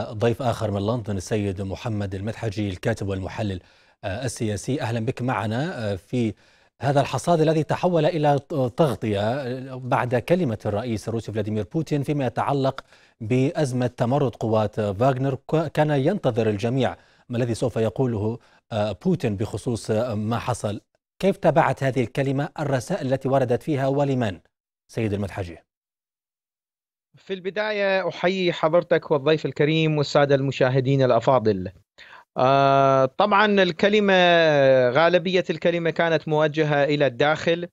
ضيف آخر من لندن السيد محمد المدحجي الكاتب والمحلل آه، السياسي أهلا بك معنا آه، في هذا الحصاد الذي تحول إلى تغطية آه، بعد كلمة الرئيس الروسي فلاديمير بوتين فيما يتعلق بأزمة تمرد قوات فاغنر كان ينتظر الجميع ما الذي سوف يقوله بوتين بخصوص ما حصل كيف تابعت هذه الكلمة الرسائل التي وردت فيها ولمن سيد المدحجي؟ في البداية أحيي حضرتك والضيف الكريم والسادة المشاهدين الأفاضل آه، طبعا الكلمة غالبية الكلمة كانت موجهة إلى الداخل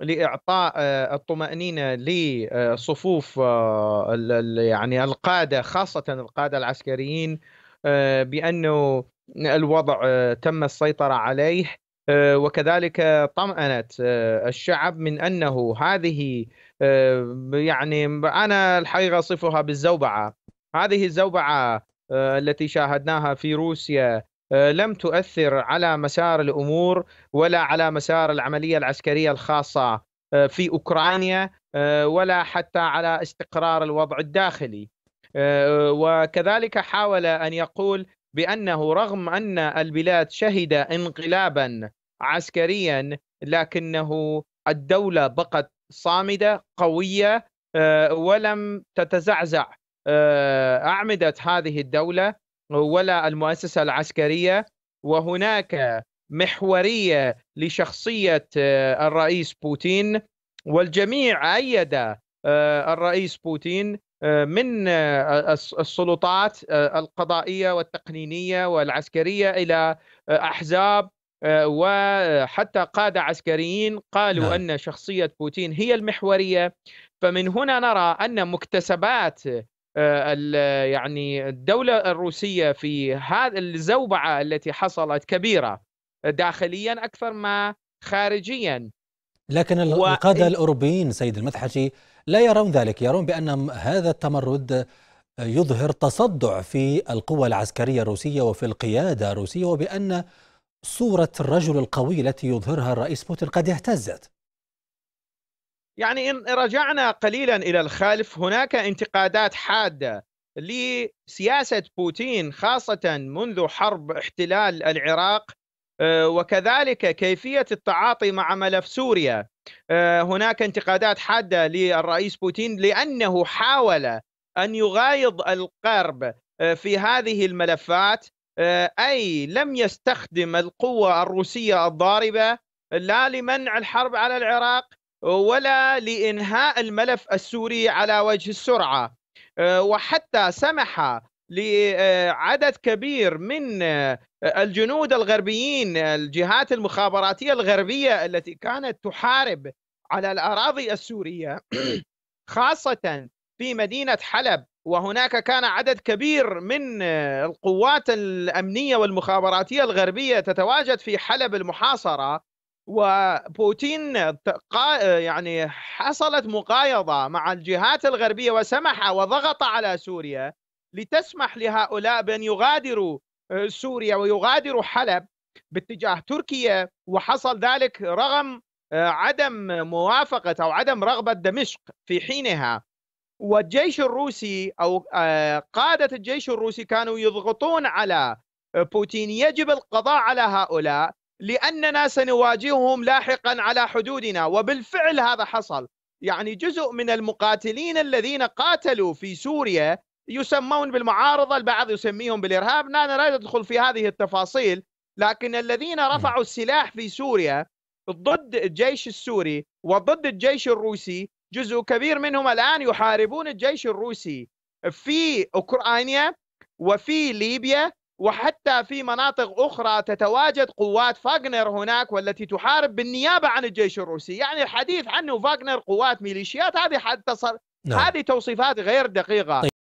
لإعطاء آه، الطمأنينة لصفوف آه، يعني القادة خاصة القادة العسكريين بأنه الوضع تم السيطرة عليه آه، وكذلك طمأنت آه، الشعب من أنه هذه آه، يعني أنا الحقيقة أصفها بالزوبعة هذه الزوبعة التي شاهدناها في روسيا لم تؤثر على مسار الأمور ولا على مسار العملية العسكرية الخاصة في أوكرانيا ولا حتى على استقرار الوضع الداخلي وكذلك حاول أن يقول بأنه رغم أن البلاد شهد انقلابا عسكريا لكنه الدولة بقت صامدة قوية آه، ولم تتزعزع آه، أعمدة هذه الدولة ولا المؤسسة العسكرية وهناك محورية لشخصية آه، الرئيس بوتين والجميع أيد الرئيس بوتين من آه، السلطات آه، القضائيه والتقنينيه والعسكريه الى آه، احزاب وحتى قاده عسكريين قالوا نعم. ان شخصيه بوتين هي المحوريه فمن هنا نرى ان مكتسبات يعني الدوله الروسيه في هذه الزوبعه التي حصلت كبيره داخليا اكثر ما خارجيا لكن القادة و... إيه. الأوروبيين سيد المدحشي لا يرون ذلك يرون بأن هذا التمرد يظهر تصدع في القوى العسكرية الروسية وفي القيادة الروسية وبأن صورة الرجل القوي التي يظهرها الرئيس بوتين قد اهتزت يعني إن رجعنا قليلا إلى الخلف هناك انتقادات حادة لسياسة بوتين خاصة منذ حرب احتلال العراق آه، وكذلك كيفية التعاطي مع ملف سوريا آه، هناك انتقادات حادة للرئيس بوتين لأنه حاول أن يغايض القرب آه، في هذه الملفات أي لم يستخدم القوة الروسية الضاربة لا لمنع الحرب على العراق ولا لإنهاء الملف السوري على وجه السرعة وحتى سمح لعدد كبير من آه، الجنود الغربيين الجهات المخابراتية الغربية التي كانت تحارب على الأراضي السورية خاصة في مدينة حلب وهناك كان عدد كبير من آه، القوات الأمنية والمخابراتية الغربية تتواجد في حلب المحاصرة وبوتين آه، يعني حصلت مقايضة مع الجهات الغربية وسمح وضغط على سوريا لتسمح لهؤلاء بأن يغادروا آه، سوريا ويغادروا حلب باتجاه تركيا وحصل ذلك رغم آه، عدم موافقة أو عدم رغبة دمشق في حينها والجيش الروسي أو آه، قادة الجيش الروسي كانوا يضغطون على بوتين يجب القضاء على هؤلاء لأننا سنواجههم لاحقا على حدودنا وبالفعل هذا حصل يعني جزء من المقاتلين الذين قاتلوا في سوريا يسمون بالمعارضة البعض يسميهم بالإرهاب لا لا أدخل في هذه التفاصيل لكن الذين رفعوا السلاح في سوريا ضد الجيش السوري وضد الجيش الروسي جزء كبير منهم الآن يحاربون الجيش الروسي في أوكرانيا وفي ليبيا وحتى في مناطق أخرى تتواجد قوات فاغنر هناك والتي تحارب بالنيابة عن الجيش الروسي يعني الحديث عنه فاغنر قوات ميليشيات هذه حتى صار نعم. هذه توصيفات غير دقيقة طيب.